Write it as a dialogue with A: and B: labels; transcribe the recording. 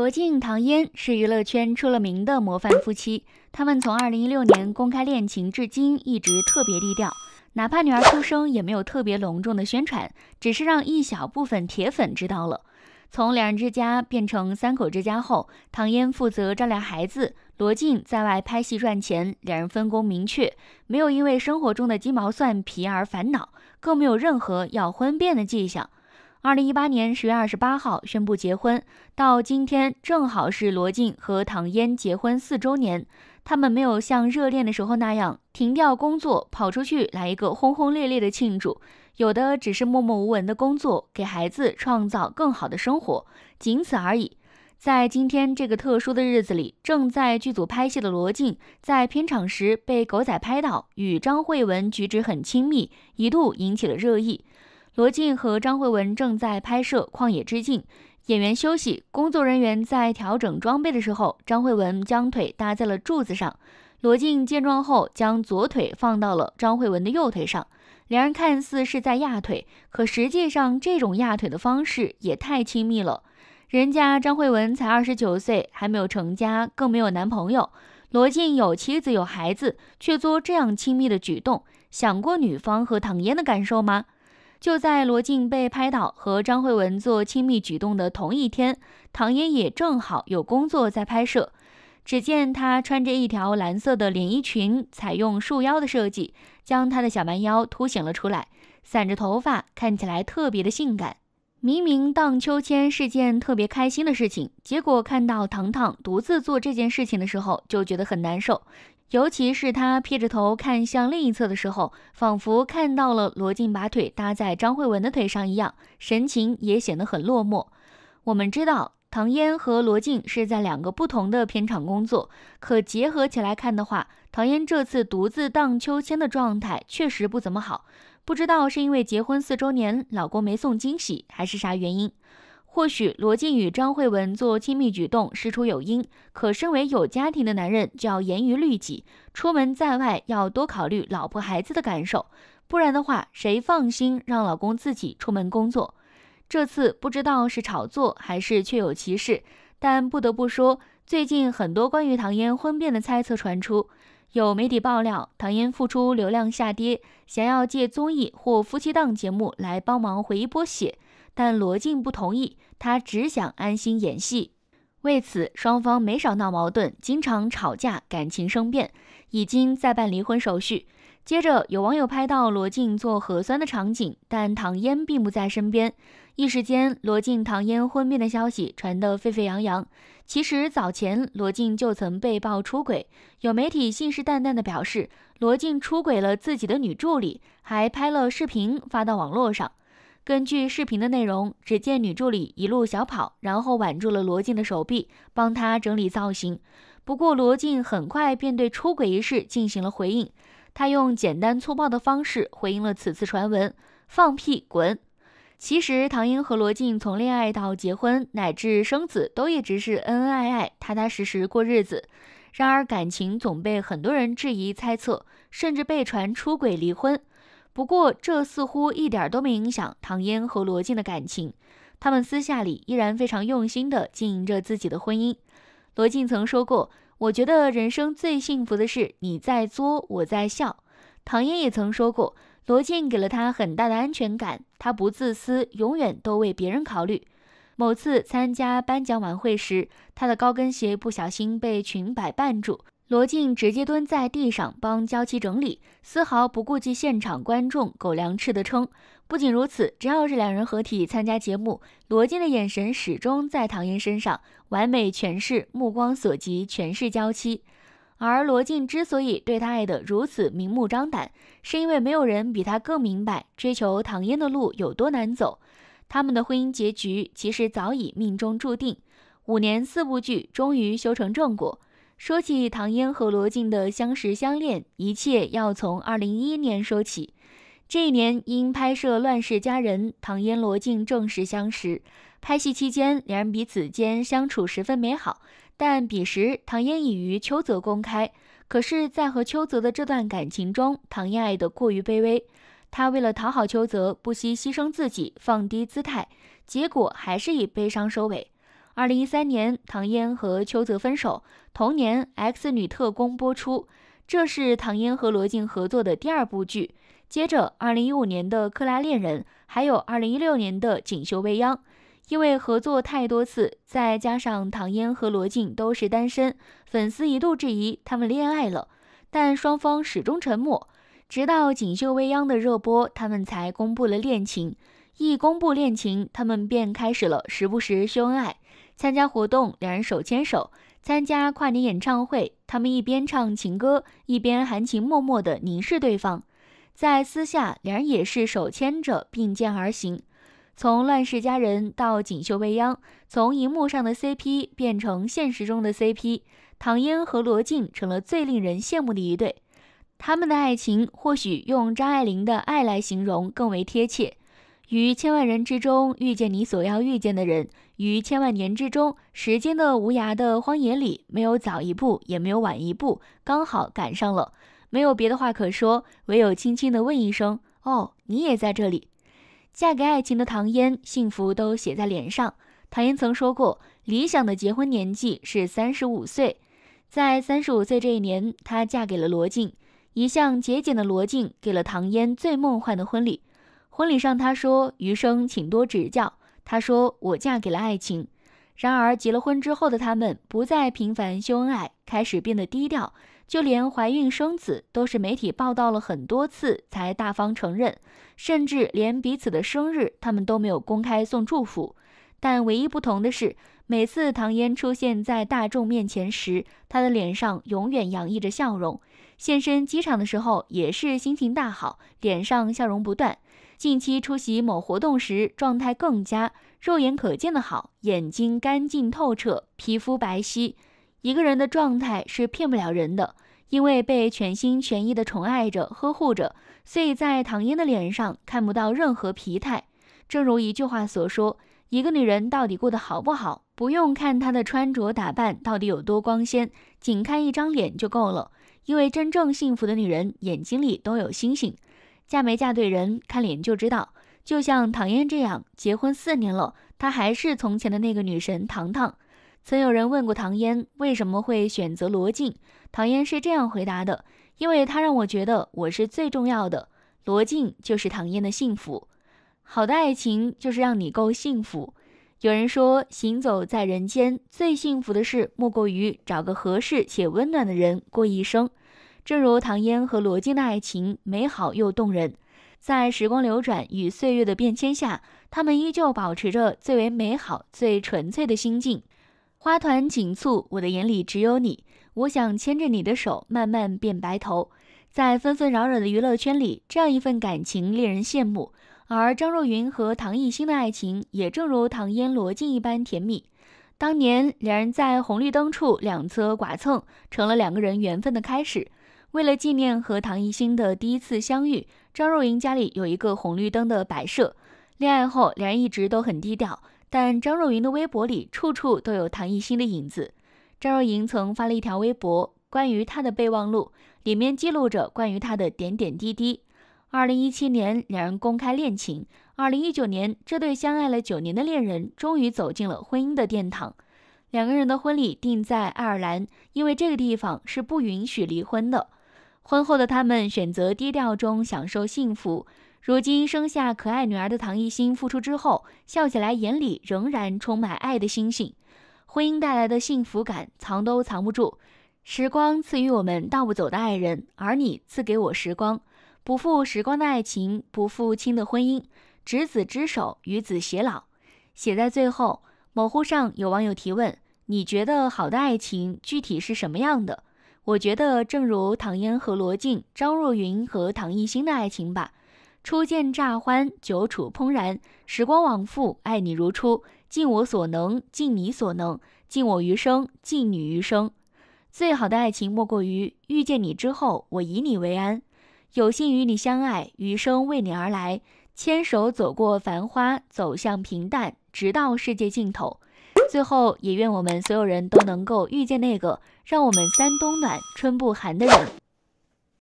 A: 罗晋唐嫣是娱乐圈出了名的模范夫妻，他们从二零一六年公开恋情至今，一直特别低调，哪怕女儿出生也没有特别隆重的宣传，只是让一小部分铁粉知道了。从两人之家变成三口之家后，唐嫣负责照料孩子，罗晋在外拍戏赚钱，两人分工明确，没有因为生活中的鸡毛蒜皮而烦恼，更没有任何要婚变的迹象。二零一八年十月二十八号宣布结婚，到今天正好是罗晋和唐嫣结婚四周年。他们没有像热恋的时候那样停掉工作跑出去来一个轰轰烈烈的庆祝，有的只是默默无闻的工作，给孩子创造更好的生活，仅此而已。在今天这个特殊的日子里，正在剧组拍戏的罗晋在片场时被狗仔拍到，与张慧雯举止很亲密，一度引起了热议。罗晋和张慧雯正在拍摄《旷野之境》，演员休息，工作人员在调整装备的时候，张慧雯将腿搭在了柱子上，罗晋见状后将左腿放到了张慧雯的右腿上，两人看似是在压腿，可实际上这种压腿的方式也太亲密了。人家张慧雯才二十九岁，还没有成家，更没有男朋友，罗晋有妻子有孩子，却做这样亲密的举动，想过女方和唐嫣的感受吗？就在罗晋被拍到和张慧雯做亲密举动的同一天，唐嫣也正好有工作在拍摄。只见她穿着一条蓝色的连衣裙，采用束腰的设计，将她的小蛮腰凸显了出来，散着头发，看起来特别的性感。明明荡秋千是件特别开心的事情，结果看到糖糖独自做这件事情的时候，就觉得很难受。尤其是他撇着头看向另一侧的时候，仿佛看到了罗晋把腿搭在张慧雯的腿上一样，神情也显得很落寞。我们知道唐嫣和罗晋是在两个不同的片场工作，可结合起来看的话，唐嫣这次独自荡秋千的状态确实不怎么好，不知道是因为结婚四周年老公没送惊喜，还是啥原因。或许罗晋与张慧雯做亲密举动事出有因，可身为有家庭的男人就要严于律己，出门在外要多考虑老婆孩子的感受，不然的话谁放心让老公自己出门工作？这次不知道是炒作还是确有其事，但不得不说，最近很多关于唐嫣婚变的猜测传出，有媒体爆料唐嫣复出流量下跌，想要借综艺或夫妻档节目来帮忙回一波血。但罗晋不同意，他只想安心演戏。为此，双方没少闹矛盾，经常吵架，感情生变，已经在办离婚手续。接着，有网友拍到罗晋做核酸的场景，但唐嫣并不在身边。一时间，罗晋唐嫣婚变的消息传得沸沸扬扬。其实早前罗晋就曾被曝出轨，有媒体信誓旦旦地表示罗晋出轨了自己的女助理，还拍了视频发到网络上。根据视频的内容，只见女助理一路小跑，然后挽住了罗晋的手臂，帮他整理造型。不过，罗晋很快便对出轨一事进行了回应，他用简单粗暴的方式回应了此次传闻：“放屁，滚！”其实，唐嫣和罗晋从恋爱到结婚，乃至生子，都一直是恩恩爱爱、踏踏实实过日子。然而，感情总被很多人质疑、猜测，甚至被传出轨、离婚。不过，这似乎一点都没影响唐嫣和罗晋的感情。他们私下里依然非常用心地经营着自己的婚姻。罗晋曾说过：“我觉得人生最幸福的事，你在作，我在笑。”唐嫣也曾说过：“罗晋给了她很大的安全感，她不自私，永远都为别人考虑。”某次参加颁奖晚会时，她的高跟鞋不小心被裙摆绊住。罗晋直接蹲在地上帮娇妻整理，丝毫不顾及现场观众。狗粮吃的撑。不仅如此，只要是两人合体参加节目，罗晋的眼神始终在唐嫣身上，完美诠释目光所及全是娇妻。而罗晋之所以对他爱得如此明目张胆，是因为没有人比他更明白追求唐嫣的路有多难走。他们的婚姻结局其实早已命中注定，五年四部剧终于修成正果。说起唐嫣和罗晋的相识相恋，一切要从二零一一年说起。这一年，因拍摄《乱世佳人》，唐嫣、罗晋正式相识。拍戏期间，两人彼此间相处十分美好。但彼时，唐嫣已与邱泽公开。可是，在和邱泽的这段感情中，唐嫣爱得过于卑微。她为了讨好邱泽，不惜牺牲自己，放低姿态，结果还是以悲伤收尾。二零一三年，唐嫣和邱泽分手。同年，《X 女特工》播出，这是唐嫣和罗晋合作的第二部剧。接着，二零一五年的《克拉恋人》，还有二零一六年的《锦绣未央》，因为合作太多次，再加上唐嫣和罗晋都是单身，粉丝一度质疑他们恋爱了。但双方始终沉默，直到《锦绣未央》的热播，他们才公布了恋情。一公布恋情，他们便开始了时不时秀恩爱。参加活动，两人手牵手参加跨年演唱会，他们一边唱情歌，一边含情脉脉地凝视对方。在私下，两人也是手牵着并肩而行。从《乱世佳人》到《锦绣未央》，从荧幕上的 CP 变成现实中的 CP，唐嫣和罗晋成了最令人羡慕的一对。他们的爱情，或许用张爱玲的“爱”来形容更为贴切。于千万人之中，遇见你所要遇见的人。于千万年之中，时间的无涯的荒野里，没有早一步，也没有晚一步，刚好赶上了。没有别的话可说，唯有轻轻的问一声：“哦，你也在这里？”嫁给爱情的唐嫣，幸福都写在脸上。唐嫣曾说过，理想的结婚年纪是三十五岁。在三十五岁这一年，她嫁给了罗晋。一向节俭的罗晋，给了唐嫣最梦幻的婚礼。婚礼上，他说：“余生，请多指教。”他说：“我嫁给了爱情。”然而，结了婚之后的他们不再频繁秀恩爱，开始变得低调，就连怀孕生子都是媒体报道了很多次才大方承认，甚至连彼此的生日，他们都没有公开送祝福。但唯一不同的是，每次唐嫣出现在大众面前时，她的脸上永远洋溢着笑容。现身机场的时候，也是心情大好，脸上笑容不断。近期出席某活动时，状态更佳，肉眼可见的好，眼睛干净透彻，皮肤白皙。一个人的状态是骗不了人的，因为被全心全意的宠爱着、呵护着，所以在唐嫣的脸上看不到任何疲态。正如一句话所说：“一个女人到底过得好不好，不用看她的穿着打扮到底有多光鲜，仅看一张脸就够了。因为真正幸福的女人，眼睛里都有星星。”嫁没嫁对人，看脸就知道。就像唐嫣这样，结婚四年了，她还是从前的那个女神。唐唐曾有人问过唐嫣为什么会选择罗晋，唐嫣是这样回答的：“因为他让我觉得我是最重要的。”罗晋就是唐嫣的幸福。好的爱情就是让你够幸福。有人说，行走在人间，最幸福的事莫过于找个合适且温暖的人过一生。正如唐嫣和罗晋的爱情美好又动人，在时光流转与岁月的变迁下，他们依旧保持着最为美好、最纯粹的心境。花团锦簇，我的眼里只有你，我想牵着你的手慢慢变白头。在纷纷扰扰的娱乐圈里，这样一份感情令人羡慕。而张若昀和唐艺昕的爱情也正如唐嫣罗晋一般甜蜜。当年两人在红绿灯处两侧剐蹭，成了两个人缘分的开始。为了纪念和唐艺昕的第一次相遇，张若昀家里有一个红绿灯的摆设。恋爱后，两人一直都很低调，但张若昀的微博里处处都有唐艺昕的影子。张若昀曾发了一条微博，关于他的备忘录里面记录着关于他的点点滴滴。二零一七年，两人公开恋情；二零一九年，这对相爱了九年的恋人终于走进了婚姻的殿堂。两个人的婚礼定在爱尔兰，因为这个地方是不允许离婚的。婚后的他们选择低调中享受幸福。如今生下可爱女儿的唐艺昕复出之后，笑起来眼里仍然充满爱的星星。婚姻带来的幸福感藏都藏不住。时光赐予我们道不走的爱人，而你赐给我时光，不负时光的爱情，不负卿的婚姻，执子之手，与子偕老。写在最后，某乎上有网友提问：你觉得好的爱情具体是什么样的？我觉得，正如唐嫣和罗晋、张若昀和唐艺昕的爱情吧，初见乍欢，久处怦然，时光往复，爱你如初，尽我所能，尽你所能，尽我余生，尽你余生。最好的爱情，莫过于遇见你之后，我以你为安，有幸与你相爱，余生为你而来，牵手走过繁花，走向平淡，直到世界尽头。最后，也愿我们所有人都能够遇见那个让我们三冬暖、春不寒的人。